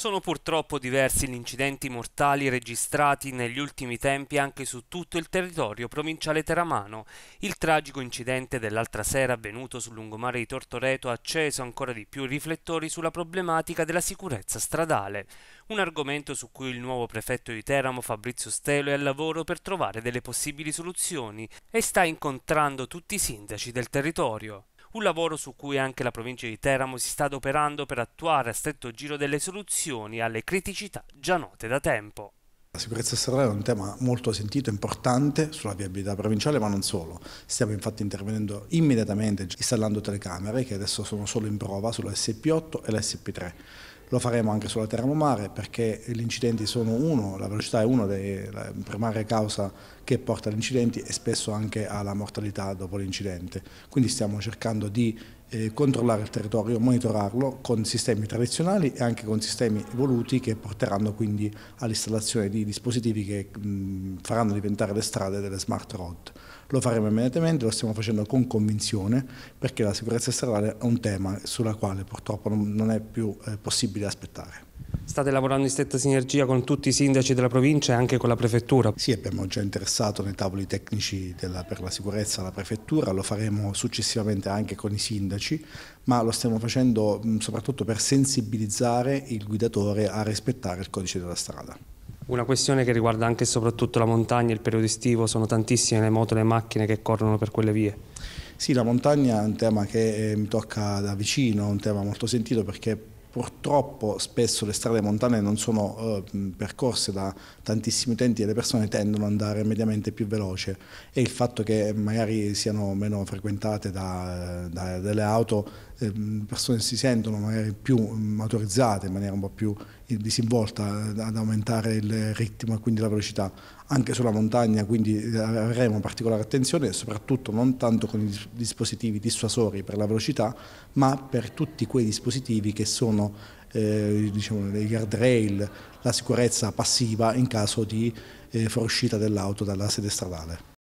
Sono purtroppo diversi gli incidenti mortali registrati negli ultimi tempi anche su tutto il territorio provinciale teramano. Il tragico incidente dell'altra sera avvenuto sul lungomare di Tortoreto ha acceso ancora di più i riflettori sulla problematica della sicurezza stradale, un argomento su cui il nuovo prefetto di Teramo Fabrizio Stelo è al lavoro per trovare delle possibili soluzioni e sta incontrando tutti i sindaci del territorio un lavoro su cui anche la provincia di Teramo si sta adoperando per attuare a stretto giro delle soluzioni alle criticità già note da tempo. La sicurezza stradale è un tema molto sentito, e importante sulla viabilità provinciale, ma non solo. Stiamo infatti intervenendo immediatamente installando telecamere che adesso sono solo in prova sulla SP8 e la SP3 lo faremo anche sulla Terramare perché gli incidenti sono uno, la velocità è una delle primarie cause che porta agli incidenti e spesso anche alla mortalità dopo l'incidente. Quindi stiamo cercando di eh, controllare il territorio, monitorarlo con sistemi tradizionali e anche con sistemi evoluti che porteranno quindi all'installazione di dispositivi che mh, faranno diventare le strade delle smart road. Lo faremo immediatamente, lo stiamo facendo con convinzione perché la sicurezza stradale è un tema sulla quale purtroppo non, è più eh, possibile aspettare. State lavorando in stretta sinergia con tutti i sindaci della provincia e anche con la prefettura? Sì, abbiamo già interessato nei tavoli tecnici della, per la sicurezza alla prefettura, lo faremo successivamente anche con i sindaci, ma lo stiamo facendo soprattutto per sensibilizzare il guidatore a rispettare il codice della strada. Una questione che riguarda anche e soprattutto la montagna, il periodo estivo, sono tantissime le moto e le macchine che corrono per quelle vie. Sì, la montagna è un tema che eh, mi tocca da vicino, un tema molto sentito perché Purtroppo spesso le strade montane non sono eh, percorse da tantissimi utenti e le persone tendono ad andare mediamente più veloce e il fatto che magari siano meno frequentate da, eh, da delle auto Ehm, persone si sentono magari più motorizzate mm, in maniera un po' più disinvolta ad aumentare il ritmo e quindi la velocità anche sulla montagna quindi eh, avremo particolare attenzione soprattutto non tanto con i dispositivi dissuasori per la velocità ma per tutti quei dispositivi che sono eh, diciamo, i guardrail la sicurezza passiva in caso di eh, fuoriuscita dell'auto dalla sede stradale